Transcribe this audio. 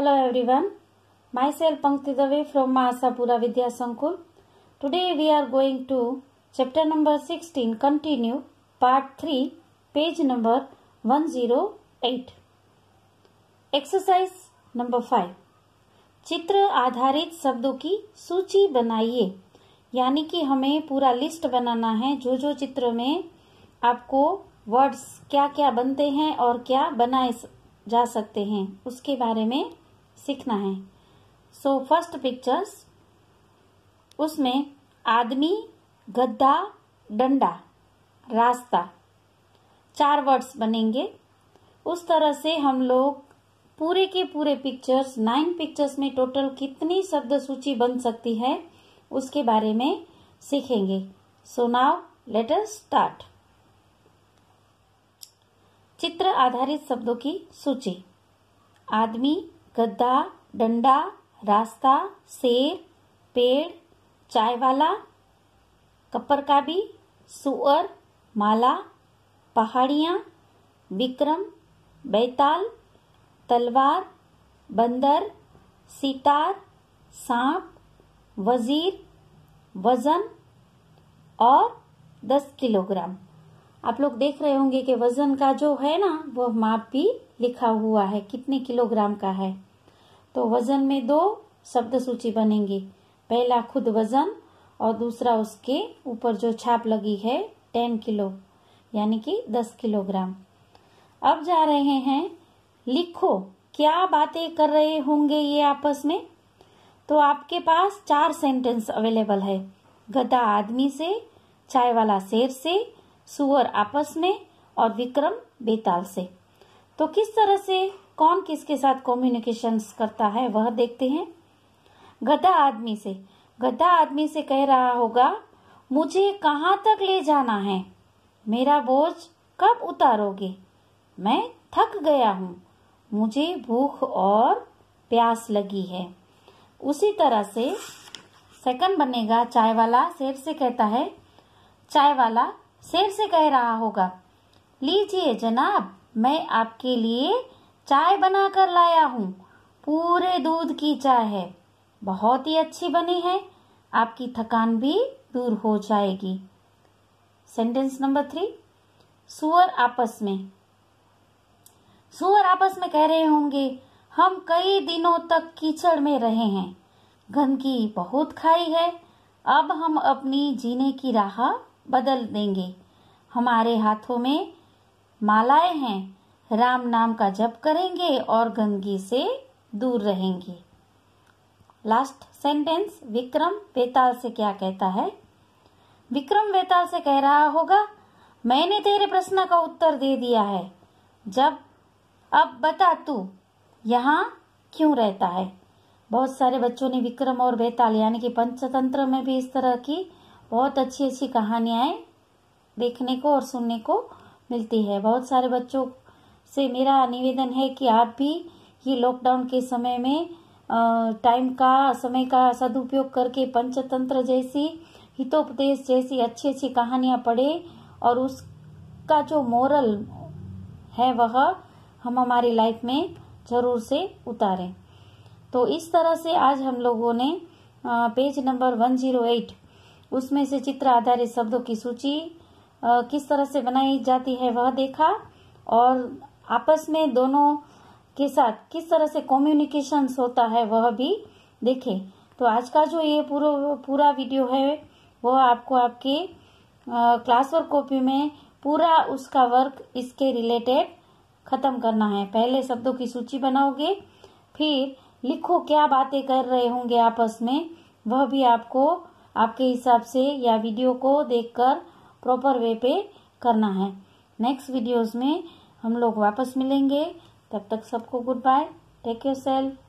Hello everyone. Myself Pankti Dave from Masapura Vidya Sankul. Today we are going to chapter number 16 continue part 3 page number 108. Exercise number 5. चित्र आधारित शब्दों की सूची बनाइए यानी कि हमें पूरा लिस्ट बनाना है जो जो चित्र में आपको वर्ड्स क्या क्या बनते हैं और क्या बनाए जा सकते हैं उसके बारे में सीखना है सो फर्स्ट पिक्चर्स उसमें आदमी गद्दा डंडा रास्ता चार वर्ड्स बनेंगे उस तरह से हम लोग पूरे के पूरे पिक्चर्स नाइन पिक्चर्स में टोटल कितनी शब्द सूची बन सकती है उसके बारे में सीखेंगे so now let us start चित्र आधारित शब्दों की सूची आदमी गद्दा डंडा रास्ता शेर पेड़ चाय वाला कपर काबी सुअर माला पहाड़ियाँ विक्रम बैताल तलवार बंदर सितार सांप वजीर वज़न और दस किलोग्राम आप लोग देख रहे होंगे कि वज़न का जो है ना वो माप भी लिखा हुआ है कितने किलोग्राम का है तो वजन में दो शब्द सूची बनेंगे पहला खुद वजन और दूसरा उसके ऊपर जो छाप लगी है टेन किलो यानी कि दस किलोग्राम अब जा रहे हैं लिखो क्या बातें कर रहे होंगे ये आपस में तो आपके पास चार सेंटेंस अवेलेबल है गधा आदमी से चाय वाला शेर से सुअर आपस में और विक्रम बेताल से तो किस तरह से कौन किसके साथ कम्युनिकेशन करता है वह देखते हैं गधा आदमी से गधा आदमी से कह रहा होगा मुझे कहाँ तक ले जाना है मेरा बोझ कब उतारोगे मैं थक गया हूँ मुझे भूख और प्यास लगी है उसी तरह से सेकंड बनेगा चाय वाला शेर से कहता है चाय वाला शेर से कह रहा होगा लीजिए जनाब मैं आपके लिए चाय बनाकर लाया हूँ पूरे दूध की चाय है बहुत ही अच्छी बनी है आपकी थकान भी दूर हो जाएगी सेंटेंस नंबर थ्री सुअर आपस में सुअर आपस में कह रहे होंगे हम कई दिनों तक कीचड़ में रहे हैं गंदगी बहुत खाई है अब हम अपनी जीने की राह बदल देंगे हमारे हाथों में मालाएं हैं राम नाम का जप करेंगे और गंगे से दूर रहेंगे लास्ट सेंटेंस विक्रम वेताल से क्या कहता है विक्रम वेताल से कह रहा होगा मैंने तेरे प्रश्न का उत्तर दे दिया है जब अब बता तू यहाँ क्यों रहता है बहुत सारे बच्चों ने विक्रम और बेताल यानी कि पंचतंत्र में भी इस तरह की बहुत अच्छी अच्छी कहानियाँ देखने को और सुनने को मिलती है बहुत सारे बच्चों से मेरा निवेदन है कि आप भी ये लॉकडाउन के समय में टाइम का समय का सदुपयोग करके पंचतंत्र जैसी हितोपदेश जैसी अच्छी अच्छी कहानियां पढ़े और उसका जो मोरल है वह हम हमारी लाइफ में जरूर से उतारें तो इस तरह से आज हम लोगों ने पेज नंबर 108 उसमें से चित्र आधारित शब्दों की सूची किस तरह से बनाई जाती है वह देखा और आपस में दोनों के साथ किस तरह से कम्युनिकेशन होता है वह भी देखें तो आज का जो ये पूरा पूरा वीडियो है वह आपको आपके क्लास वर्क कॉपी में पूरा उसका वर्क इसके रिलेटेड खत्म करना है पहले शब्दों की सूची बनाओगे फिर लिखो क्या बातें कर रहे होंगे आपस में वह भी आपको आपके हिसाब से या वीडियो को देखकर प्रॉपर वे पे करना है नेक्स्ट वीडियोस में हम लोग वापस मिलेंगे तब तक सबको good bye take your self